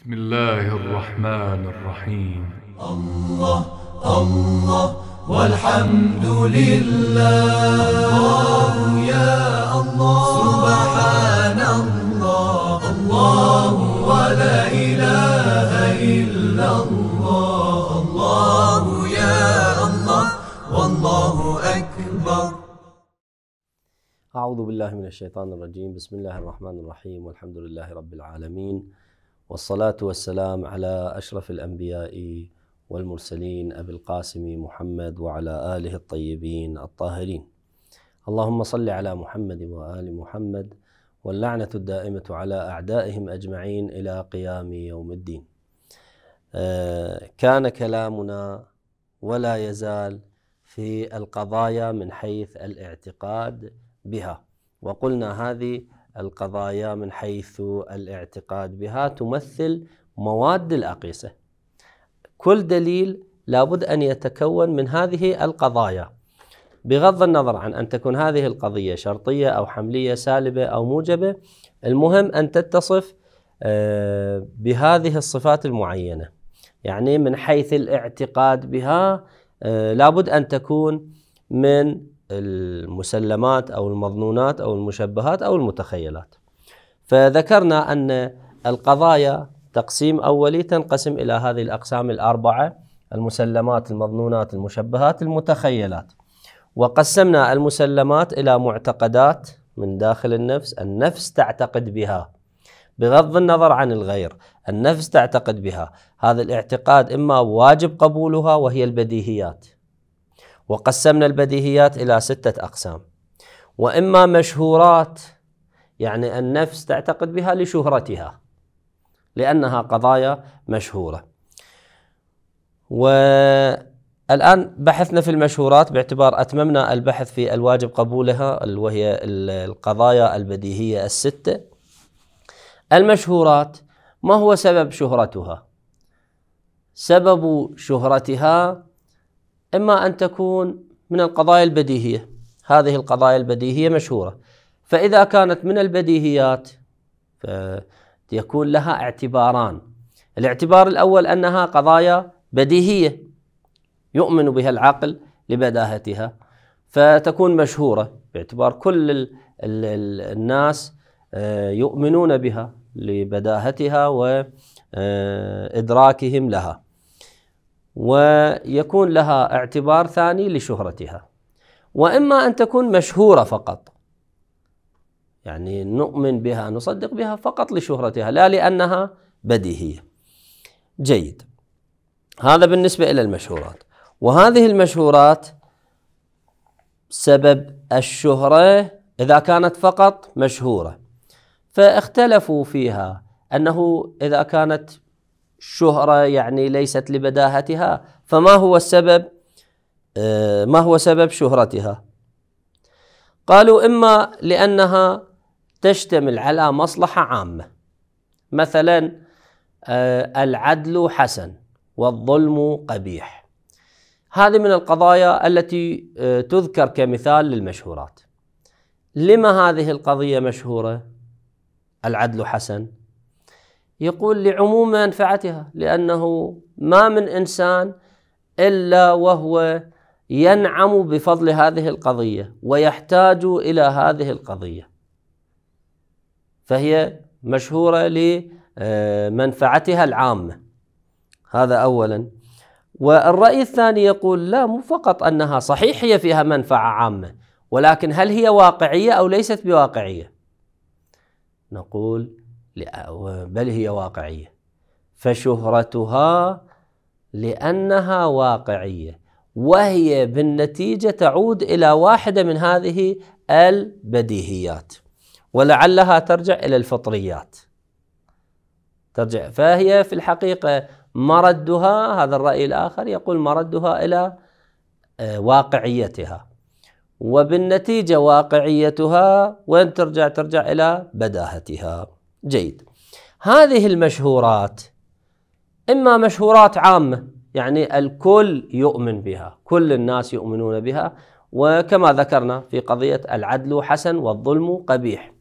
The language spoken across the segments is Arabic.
بسم الله الرحمن الرحيم الله الله والحمد لله الله يا الله سبحان الله الله ولا إله إلا الله الله يا الله والله أكبر أعوذ بالله من الشيطان الرجيم بسم الله الرحمن الرحيم والحمد لله رب العالمين والصلاة والسلام على أشرف الأنبياء والمرسلين أبي القاسم محمد وعلى آله الطيبين الطاهرين اللهم صل على محمد وآل محمد واللعنة الدائمة على أعدائهم أجمعين إلى قيام يوم الدين آه، كان كلامنا ولا يزال في القضايا من حيث الاعتقاد بها وقلنا هذه القضايا من حيث الاعتقاد بها تمثل مواد الأقيسة كل دليل لابد أن يتكون من هذه القضايا بغض النظر عن أن تكون هذه القضية شرطية أو حملية سالبة أو موجبة المهم أن تتصف آه، بهذه الصفات المعينة يعني من حيث الاعتقاد بها آه، لابد أن تكون من المسلمات أو المظنونات أو المشبهات أو المتخيلات فذكرنا أن القضايا تقسيم أولي تنقسم إلى هذه الأقسام الأربعة المسلمات المظنونات المشبهات المتخيلات وقسمنا المسلمات إلى معتقدات من داخل النفس النفس تعتقد بها بغض النظر عن الغير النفس تعتقد بها هذا الاعتقاد إما واجب قبولها وهي البديهيات وقسمنا البديهيات إلى ستة أقسام وإما مشهورات يعني النفس تعتقد بها لشهرتها لأنها قضايا مشهورة والآن بحثنا في المشهورات باعتبار أتممنا البحث في الواجب قبولها وهي القضايا البديهية الستة المشهورات ما هو سبب شهرتها؟ سبب شهرتها إما أن تكون من القضايا البديهية هذه القضايا البديهية مشهورة فإذا كانت من البديهيات فيكون لها اعتباران الاعتبار الأول أنها قضايا بديهية يؤمن بها العقل لبداهتها فتكون مشهورة باعتبار كل الـ الـ الناس آه، يؤمنون بها لبداهتها وإدراكهم آه، لها ويكون لها اعتبار ثاني لشهرتها واما ان تكون مشهوره فقط يعني نؤمن بها نصدق بها فقط لشهرتها لا لانها بديهيه جيد هذا بالنسبه الى المشهورات وهذه المشهورات سبب الشهره اذا كانت فقط مشهوره فاختلفوا فيها انه اذا كانت شهرة يعني ليست لبداهتها فما هو السبب آه، ما هو سبب شهرتها قالوا إما لأنها تشتمل على مصلحة عامة مثلا آه، العدل حسن والظلم قبيح هذه من القضايا التي آه، تذكر كمثال للمشهورات لما هذه القضية مشهورة العدل حسن يقول لعموم منفعتها لأنه ما من إنسان إلا وهو ينعم بفضل هذه القضية ويحتاج إلى هذه القضية فهي مشهورة لمنفعتها العامة هذا أولا والرأي الثاني يقول لا مو فقط أنها صحيح هي فيها منفعة عامة ولكن هل هي واقعية أو ليست بواقعية نقول بل هي واقعية فشهرتها لأنها واقعية وهي بالنتيجة تعود إلى واحدة من هذه البديهيات ولعلها ترجع إلى الفطريات ترجع فهي في الحقيقة مردها هذا الرأي الآخر يقول مردها إلى آه، واقعيتها وبالنتيجة واقعيتها وين ترجع ترجع إلى بداهتها جيد هذه المشهورات إما مشهورات عامة يعني الكل يؤمن بها كل الناس يؤمنون بها وكما ذكرنا في قضية العدل حسن والظلم قبيح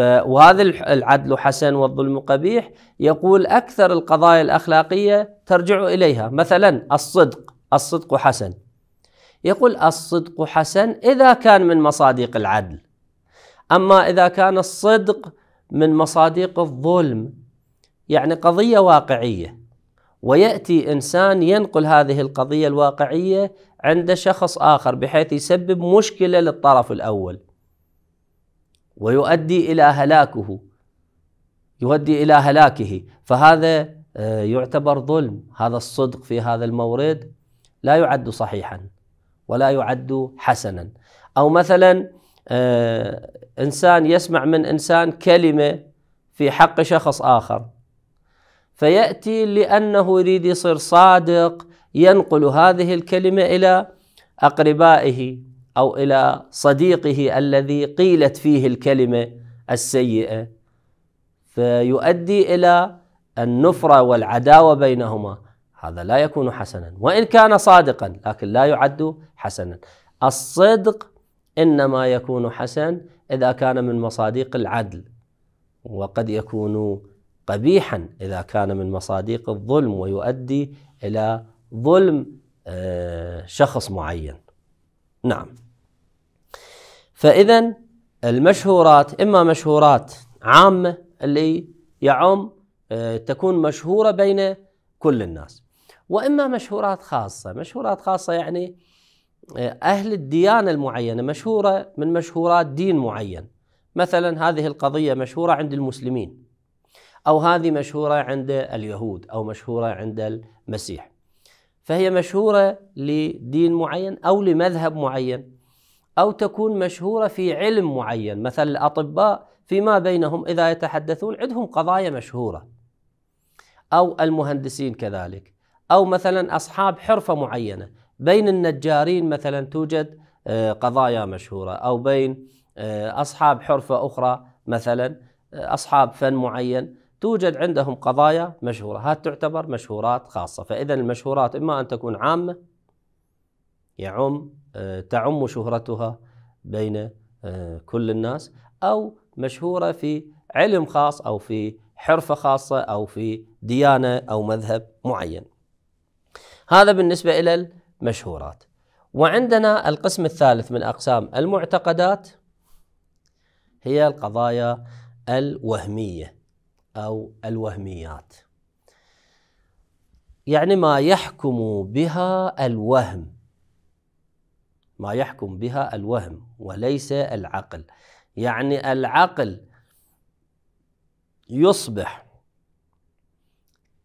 وهذا العدل حسن والظلم قبيح يقول أكثر القضايا الأخلاقية ترجع إليها مثلا الصدق الصدق حسن يقول الصدق حسن إذا كان من مصادق العدل أما إذا كان الصدق من مصادق الظلم يعني قضيه واقعيه وياتي انسان ينقل هذه القضيه الواقعيه عند شخص اخر بحيث يسبب مشكله للطرف الاول ويؤدي الى هلاكه يؤدي الى هلاكه فهذا آه، يعتبر ظلم هذا الصدق في هذا المورد لا يعد صحيحا ولا يعد حسنا او مثلا آه، انسان يسمع من انسان كلمه في حق شخص اخر فياتي لانه يريد يصير صادق ينقل هذه الكلمه الى اقربائه او الى صديقه الذي قيلت فيه الكلمه السيئه فيؤدي الى النفره والعداوه بينهما هذا لا يكون حسنا وان كان صادقا لكن لا يعد حسنا الصدق إنما يكون حسن إذا كان من مصادق العدل وقد يكون قبيحا إذا كان من مصادق الظلم ويؤدي إلى ظلم آه، شخص معين نعم فإذا المشهورات إما مشهورات عامة اللي يعم آه، تكون مشهورة بين كل الناس وإما مشهورات خاصة مشهورات خاصة يعني أهل الديانة المعينة مشهورة من مشهورات دين معين مثلا هذه القضية مشهورة عند المسلمين أو هذه مشهورة عند اليهود أو مشهورة عند المسيح فهي مشهورة لدين معين أو لمذهب معين أو تكون مشهورة في علم معين مثل الأطباء فيما بينهم إذا يتحدثون عندهم قضايا مشهورة أو المهندسين كذلك أو مثلا أصحاب حرفة معينة بين النجارين مثلا توجد آه، قضايا مشهورة أو بين آه، أصحاب حرفة أخرى مثلا آه، أصحاب فن معين توجد عندهم قضايا مشهورة هذه تعتبر مشهورات خاصة فإذا المشهورات إما أن تكون عامة يعم تعم شهرتها بين كل الناس أو مشهورة في علم خاص أو في حرفة خاصة أو في ديانة أو مذهب معين هذا بالنسبة إلى مشهورات وعندنا القسم الثالث من أقسام المعتقدات هي القضايا الوهمية أو الوهميات يعني ما يحكم بها الوهم ما يحكم بها الوهم وليس العقل يعني العقل يصبح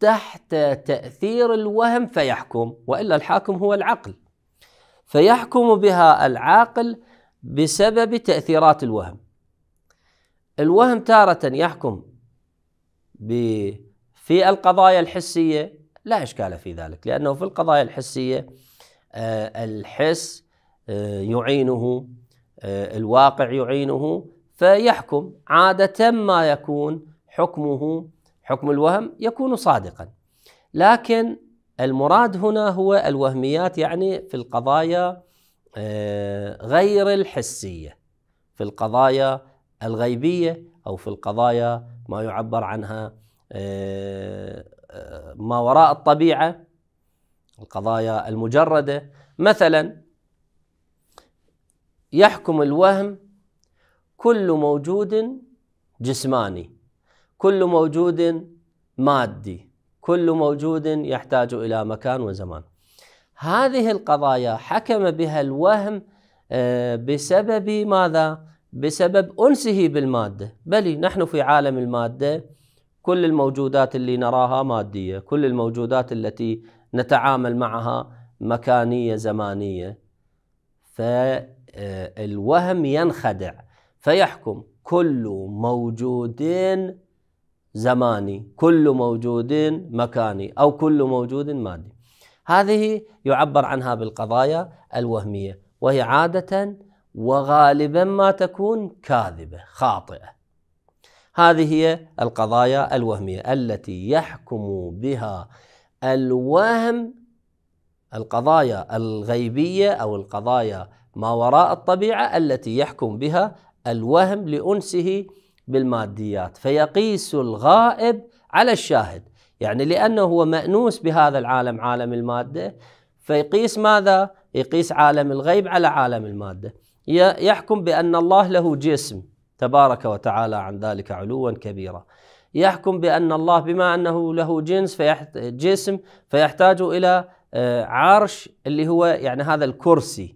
تحت تأثير الوهم فيحكم وإلا الحاكم هو العقل فيحكم بها العاقل بسبب تأثيرات الوهم الوهم تارة يحكم في القضايا الحسية لا إشكال في ذلك لأنه في القضايا الحسية آه، الحس آه، يعينه آه، الواقع يعينه فيحكم عادة ما يكون حكمه حكم الوهم يكون صادقا لكن المراد هنا هو الوهميات يعني في القضايا آه، غير الحسيه في القضايا الغيبيه او في القضايا ما يعبر عنها آه، آه، ما وراء الطبيعه القضايا المجرده مثلا يحكم الوهم كل موجود جسماني كل موجود مادي كل موجود يحتاج إلى مكان وزمان هذه القضايا حكم بها الوهم آه، بسبب ماذا؟ بسبب أنسه بالمادة بل نحن في عالم المادة كل الموجودات اللي نراها مادية كل الموجودات التي نتعامل معها مكانية زمانية فالوهم آه، ينخدع فيحكم كل موجود زماني كل موجود مكاني أو كل موجود مادي هذه يعبر عنها بالقضايا الوهمية وهي عادة وغالبا ما تكون كاذبة خاطئة هذه هي القضايا الوهمية التي يحكم بها الوهم القضايا الغيبية أو القضايا ما وراء الطبيعة التي يحكم بها الوهم لأنسه بالماديات فيقيس الغائب على الشاهد يعني لأنه هو مأنوس بهذا العالم عالم المادة فيقيس ماذا؟ يقيس عالم الغيب على عالم المادة يحكم بأن الله له جسم تبارك وتعالى عن ذلك علوا كبيرا يحكم بأن الله بما أنه له جنس فيحت جسم فيحتاج إلى آه، عرش اللي هو يعني هذا الكرسي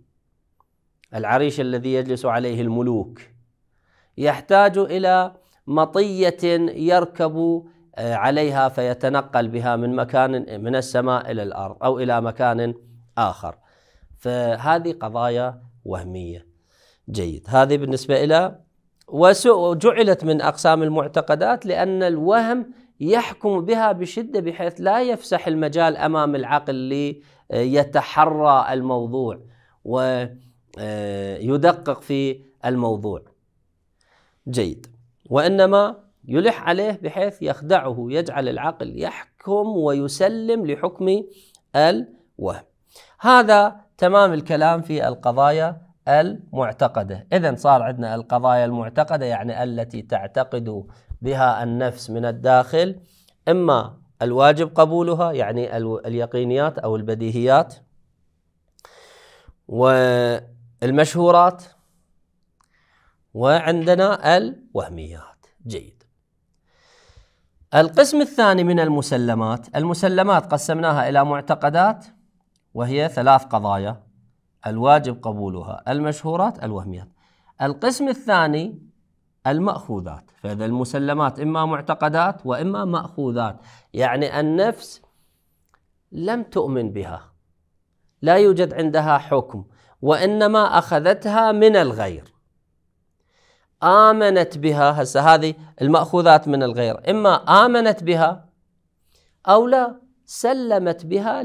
العريش الذي يجلس عليه الملوك يحتاج إلى مطية يركب آه، عليها فيتنقل بها من مكان من السماء إلى الأرض أو إلى مكان آخر فهذه قضايا وهمية جيد هذه بالنسبة إلى وجعلت من أقسام المعتقدات لأن الوهم يحكم بها بشدة بحيث لا يفسح المجال أمام العقل ليتحرى آه، الموضوع ويدقق آه، في الموضوع جيد وإنما يلح عليه بحيث يخدعه يجعل العقل يحكم ويسلم لحكم الوهم هذا تمام الكلام في القضايا المعتقده، اذا صار عندنا القضايا المعتقده يعني التي تعتقد بها النفس من الداخل اما الواجب قبولها يعني اليقينيات او البديهيات والمشهورات وعندنا الوهميات جيد القسم الثاني من المسلمات المسلمات قسمناها إلى معتقدات وهي ثلاث قضايا الواجب قبولها المشهورات الوهميات القسم الثاني المأخوذات فإذا المسلمات إما معتقدات وإما مأخوذات يعني النفس لم تؤمن بها لا يوجد عندها حكم وإنما أخذتها من الغير آمنت بها هسه هذه المأخوذات من الغير إما آمنت بها أو لا سلمت بها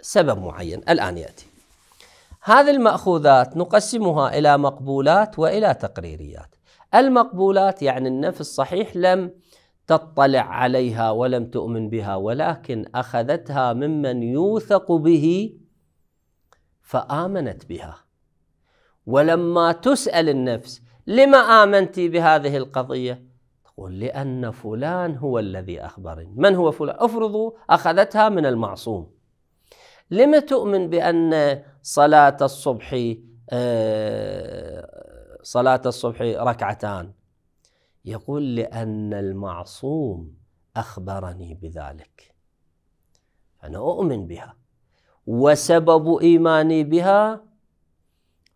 لسبب معين الآن يأتي هذه المأخوذات نقسمها إلى مقبولات وإلى تقريريات المقبولات يعني النفس صحيح لم تطلع عليها ولم تؤمن بها ولكن أخذتها ممن يوثق به فآمنت بها ولما تسأل النفس لما آمنت بهذه القضية تقول لأن فلان هو الذي أخبرني من هو فلان أفرضوا أخذتها من المعصوم لما تؤمن بأن صلاة الصبح آه، صلاة الصبح ركعتان يقول لأن المعصوم أخبرني بذلك أنا أؤمن بها وسبب إيماني بها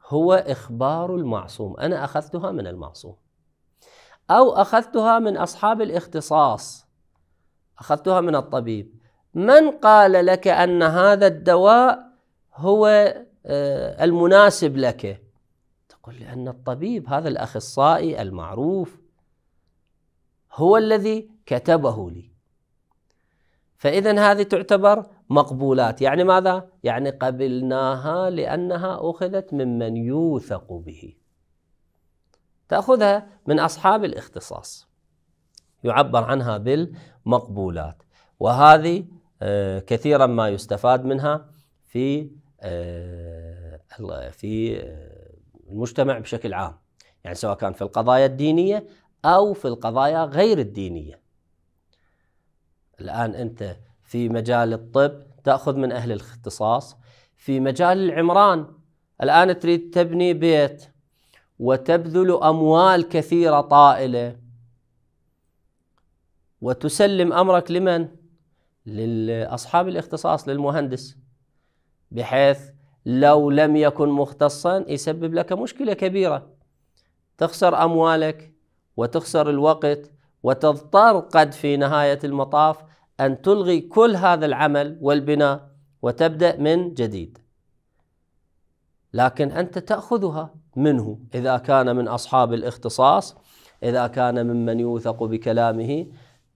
هو إخبار المعصوم أنا أخذتها من المعصوم أو أخذتها من أصحاب الاختصاص أخذتها من الطبيب من قال لك أن هذا الدواء هو آه، المناسب لك تقول لأن الطبيب هذا الأخصائي المعروف هو الذي كتبه لي فإذا هذه تعتبر مقبولات يعني ماذا؟ يعني قبلناها لأنها أخذت ممن يوثق به تأخذها من أصحاب الاختصاص يعبر عنها بالمقبولات وهذه آه، كثيرا ما يستفاد منها في آه، في آه، المجتمع بشكل عام يعني سواء كان في القضايا الدينية أو في القضايا غير الدينية الآن أنت في مجال الطب تأخذ من أهل الاختصاص في مجال العمران الآن تريد تبني بيت وتبذل أموال كثيرة طائلة وتسلم أمرك لمن؟ لأصحاب الاختصاص للمهندس بحيث لو لم يكن مختصا يسبب لك مشكلة كبيرة تخسر أموالك وتخسر الوقت وتضطر قد في نهاية المطاف أن تلغي كل هذا العمل والبناء وتبدأ من جديد لكن أنت تأخذها منه إذا كان من أصحاب الاختصاص إذا كان ممن يوثق بكلامه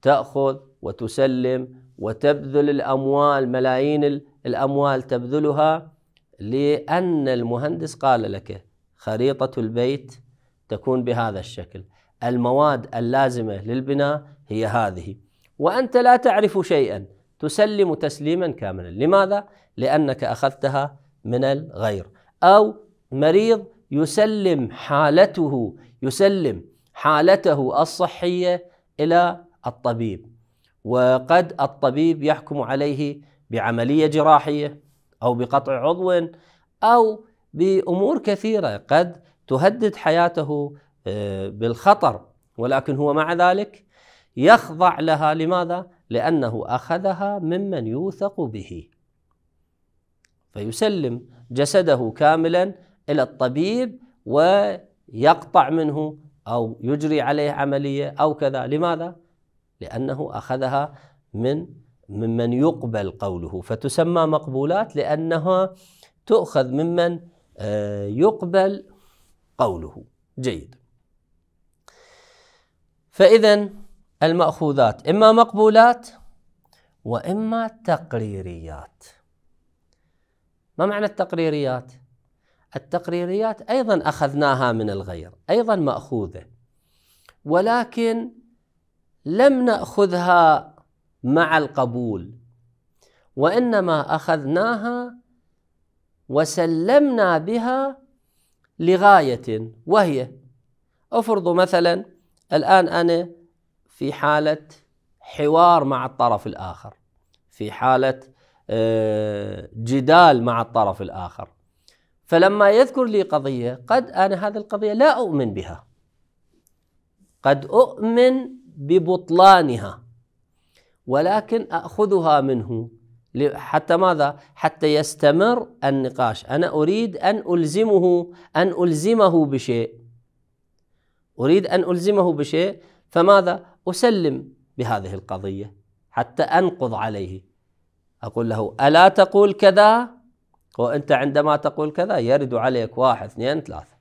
تأخذ وتسلم وتبذل الأموال ملايين الأموال تبذلها لأن المهندس قال لك خريطة البيت تكون بهذا الشكل المواد اللازمة للبناء هي هذه وأنت لا تعرف شيئا تسلم تسليما كاملا لماذا؟ لأنك أخذتها من الغير أو مريض يسلم حالته يسلم حالته الصحية إلى الطبيب وقد الطبيب يحكم عليه بعملية جراحية أو بقطع عضو أو بأمور كثيرة قد تهدد حياته آه، بالخطر ولكن هو مع ذلك يخضع لها لماذا؟ لأنه أخذها ممن يوثق به فيسلم جسده كاملا إلى الطبيب ويقطع منه أو يجري عليه عملية أو كذا لماذا؟ لأنه أخذها من ممن يقبل قوله فتسمى مقبولات لأنها تؤخذ ممن آه، يقبل قوله جيد فإذا المأخوذات إما مقبولات وإما تقريريات ما معنى التقريريات؟ التقريريات أيضا أخذناها من الغير أيضا مأخوذة ولكن لم نأخذها مع القبول وإنما أخذناها وسلمنا بها لغاية وهي افرضوا مثلا الآن أنا في حالة حوار مع الطرف الآخر في حالة آه، جدال مع الطرف الآخر فلما يذكر لي قضية قد أنا هذه القضية لا أؤمن بها قد أؤمن ببطلانها ولكن أخذها منه حتى ماذا؟ حتى يستمر النقاش أنا أريد أن ألزمه أن ألزمه بشيء أريد أن ألزمه بشيء فماذا؟ أسلم بهذه القضية حتى أنقض عليه أقول له ألا تقول كذا وأنت عندما تقول كذا يرد عليك واحد اثنين ثلاثة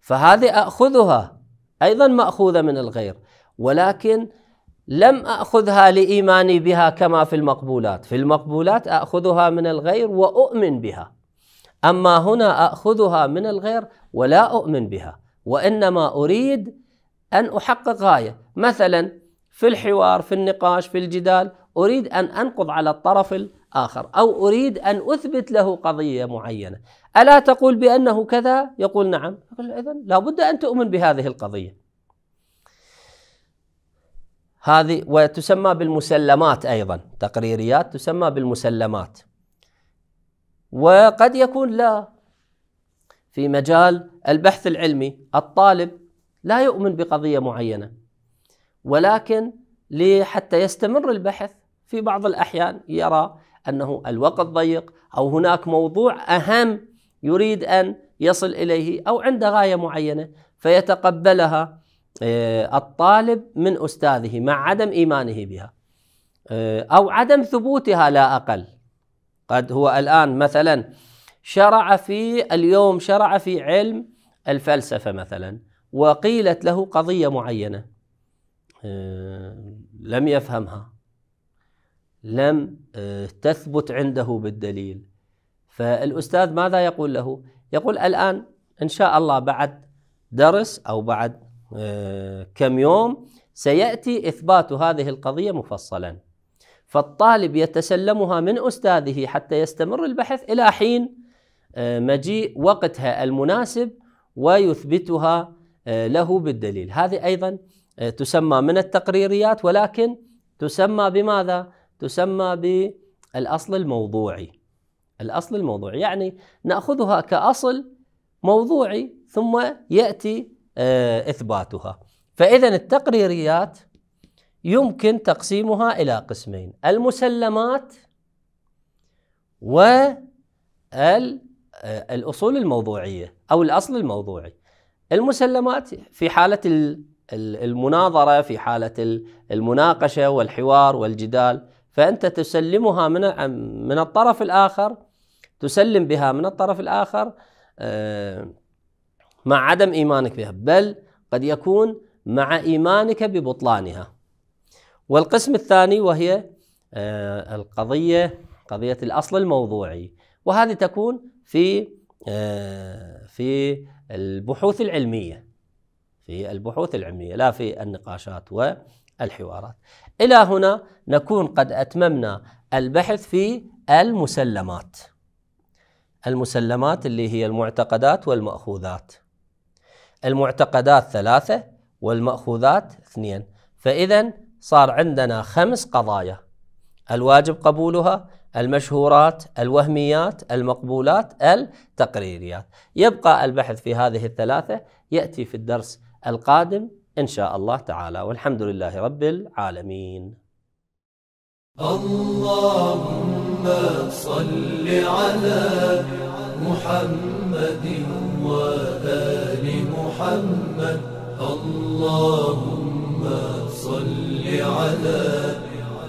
فهذه أخذها أيضا مأخوذة من الغير ولكن لم أخذها لإيماني بها كما في المقبولات في المقبولات أخذها من الغير وأؤمن بها أما هنا أخذها من الغير ولا أؤمن بها وإنما أريد أن أحقق غاية مثلا في الحوار في النقاش في الجدال أريد أن أنقض على الطرف الآخر أو أريد أن أثبت له قضية معينة ألا تقول بأنه كذا يقول نعم يقول إذا لابد أن تؤمن بهذه القضية هذه وتسمى بالمسلمات أيضا تقريريات تسمى بالمسلمات وقد يكون لا في مجال البحث العلمي الطالب لا يؤمن بقضية معينة ولكن حتى يستمر البحث في بعض الأحيان يرى أنه الوقت ضيق أو هناك موضوع أهم يريد أن يصل إليه أو عنده غاية معينة فيتقبلها آه، الطالب من أستاذه مع عدم إيمانه بها آه، أو عدم ثبوتها لا أقل قد هو الآن مثلا شرع في اليوم شرع في علم الفلسفة مثلا وقيلت له قضية معينة آه، لم يفهمها لم آه، تثبت عنده بالدليل فالأستاذ ماذا يقول له؟ يقول الآن إن شاء الله بعد درس أو بعد آه، كم يوم سيأتي إثبات هذه القضية مفصلا فالطالب يتسلمها من أستاذه حتى يستمر البحث إلى حين مجيء وقتها المناسب ويثبتها آه، له بالدليل هذه أيضا آه، تسمى من التقريريات ولكن تسمى بماذا؟ تسمى بالأصل الموضوعي الأصل الموضوعي يعني نأخذها كأصل موضوعي ثم يأتي آه، إثباتها فإذا التقريريات يمكن تقسيمها إلى قسمين المسلمات والأصول الموضوعية أو الأصل الموضوعي المسلمات في حالة المناظرة في حالة المناقشة والحوار والجدال فأنت تسلمها من من الطرف الآخر تسلم بها من الطرف الآخر آه، مع عدم إيمانك بها بل قد يكون مع إيمانك ببطلانها والقسم الثاني وهي آه، القضية قضية الأصل الموضوعي وهذه تكون في آه، في البحوث العلميه في البحوث العلميه لا في النقاشات والحوارات الى هنا نكون قد اتممنا البحث في المسلمات المسلمات اللي هي المعتقدات والماخوذات المعتقدات ثلاثه والماخوذات اثنين فاذا صار عندنا خمس قضايا الواجب قبولها المشهورات الوهميات المقبولات التقريريات يبقى البحث في هذه الثلاثة يأتي في الدرس القادم إن شاء الله تعالى والحمد لله رب العالمين اللهم صل على محمد وآل محمد اللهم صل على محمد